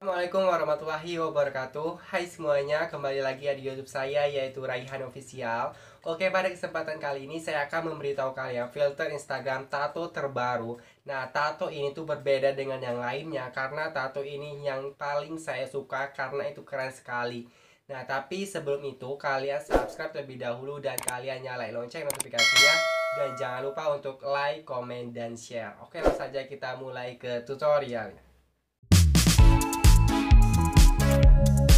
Assalamualaikum warahmatullahi wabarakatuh Hai semuanya, kembali lagi ya di youtube saya yaitu Raihan Official Oke, pada kesempatan kali ini saya akan memberitahu kalian filter Instagram tato terbaru Nah, tato ini tuh berbeda dengan yang lainnya Karena tato ini yang paling saya suka karena itu keren sekali Nah, tapi sebelum itu kalian subscribe terlebih dahulu dan kalian nyalain lonceng notifikasinya Dan jangan lupa untuk like, comment dan share Oke, langsung saja kita mulai ke tutorialnya you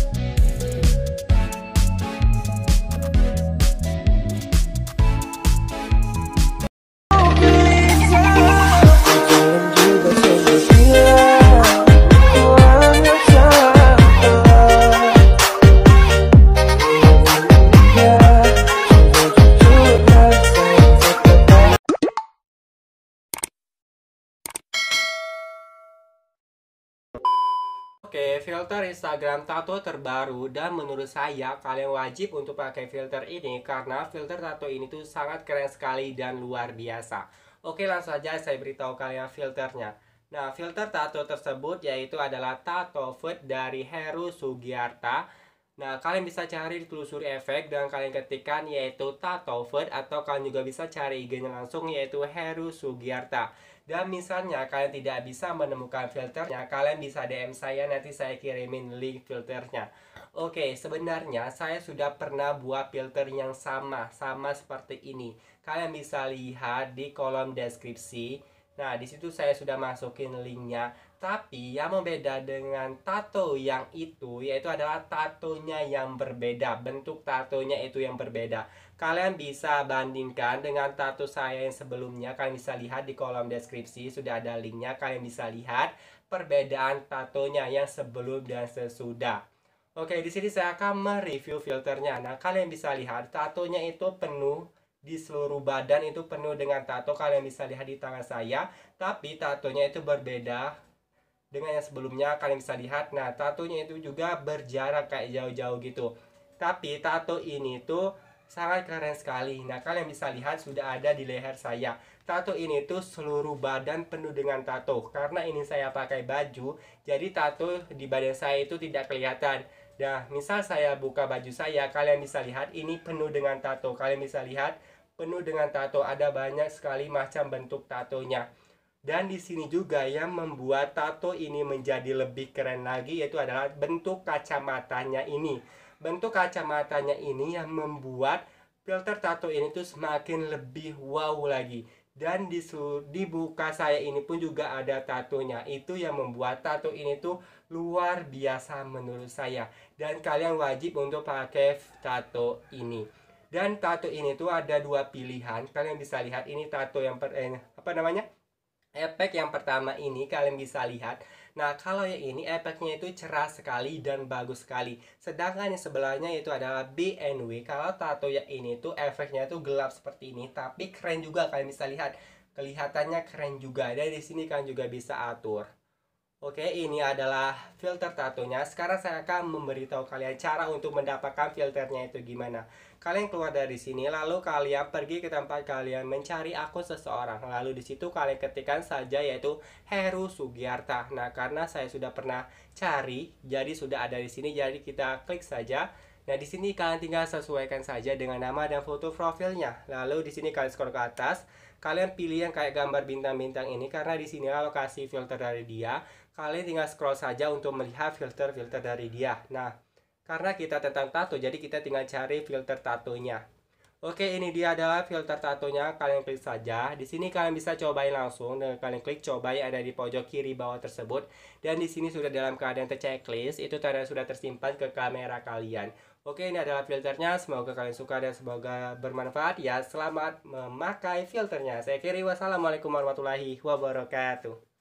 Oke, filter Instagram tato terbaru dan menurut saya kalian wajib untuk pakai filter ini karena filter tato ini tuh sangat keren sekali dan luar biasa. Oke, langsung aja saya beritahu kalian filternya. Nah, filter tato tersebut yaitu adalah tato food dari Heru Sugiarta Nah, kalian bisa cari telusuri efek dan kalian ketikkan yaitu tatovert atau kalian juga bisa cari IG-nya langsung yaitu Heru Sugiarta. Dan misalnya kalian tidak bisa menemukan filternya, kalian bisa DM saya nanti saya kirimin link filternya. Oke, sebenarnya saya sudah pernah buat filter yang sama, sama seperti ini. Kalian bisa lihat di kolom deskripsi. Nah, di situ saya sudah masukin linknya. Tapi yang membeda dengan tato yang itu yaitu adalah tatonya yang berbeda. Bentuk tatonya itu yang berbeda. Kalian bisa bandingkan dengan tato saya yang sebelumnya. Kalian bisa lihat di kolom deskripsi sudah ada linknya. Kalian bisa lihat perbedaan tatonya yang sebelum dan sesudah. Oke, di sini saya akan mereview filternya. Nah, kalian bisa lihat tatonya itu penuh di seluruh badan itu penuh dengan tato kalian bisa lihat di tangan saya tapi tatonya itu berbeda dengan yang sebelumnya kalian bisa lihat nah tatonya itu juga berjarak kayak jauh-jauh gitu tapi tato ini tuh sangat keren sekali nah kalian bisa lihat sudah ada di leher saya tato ini tuh seluruh badan penuh dengan tato karena ini saya pakai baju jadi tato di badan saya itu tidak kelihatan Nah, misal saya buka baju saya, kalian bisa lihat ini penuh dengan tato. Kalian bisa lihat penuh dengan tato. Ada banyak sekali macam bentuk tatonya. Dan di sini juga yang membuat tato ini menjadi lebih keren lagi yaitu adalah bentuk kacamatanya ini. Bentuk kacamatanya ini yang membuat filter tato ini tuh semakin lebih wow lagi. Dan di, dibuka buka saya ini pun juga ada tatonya. Itu yang membuat tato ini tuh luar biasa menurut saya. Dan kalian wajib untuk pakai tato ini dan tato ini tuh ada dua pilihan kalian bisa lihat ini tato yang per, eh, apa namanya efek yang pertama ini kalian bisa lihat Nah, kalau yang ini efeknya itu cerah sekali dan bagus sekali. Sedangkan yang sebelahnya itu adalah BNW. Kalau tato yang ini tuh efeknya itu gelap seperti ini, tapi keren juga kalian bisa lihat. Kelihatannya keren juga. Dan di sini kalian juga bisa atur. Oke, ini adalah filter tatonya. Sekarang saya akan memberitahu kalian cara untuk mendapatkan filternya itu gimana. Kalian keluar dari sini, lalu kalian pergi ke tempat kalian mencari akun seseorang. Lalu di situ kalian ketikkan saja yaitu Heru Sugiarta. Nah, karena saya sudah pernah cari, jadi sudah ada di sini. Jadi kita klik saja. Nah, di sini kalian tinggal sesuaikan saja dengan nama dan foto profilnya. Lalu di sini kalian scroll ke atas, kalian pilih yang kayak gambar bintang-bintang ini karena di sini lokasi filter dari dia kalian tinggal scroll saja untuk melihat filter-filter dari dia. Nah, karena kita tentang tato, jadi kita tinggal cari filter tatonya. Oke, ini dia adalah filter tatonya. Kalian klik saja. Di sini kalian bisa cobain langsung dengan kalian klik coba yang ada di pojok kiri bawah tersebut. Dan di sini sudah dalam keadaan terceklis, itu tanda sudah tersimpan ke kamera kalian. Oke, ini adalah filternya. Semoga kalian suka dan semoga bermanfaat ya. Selamat memakai filternya. Saya Kiri, wassalamualaikum warahmatullahi wabarakatuh.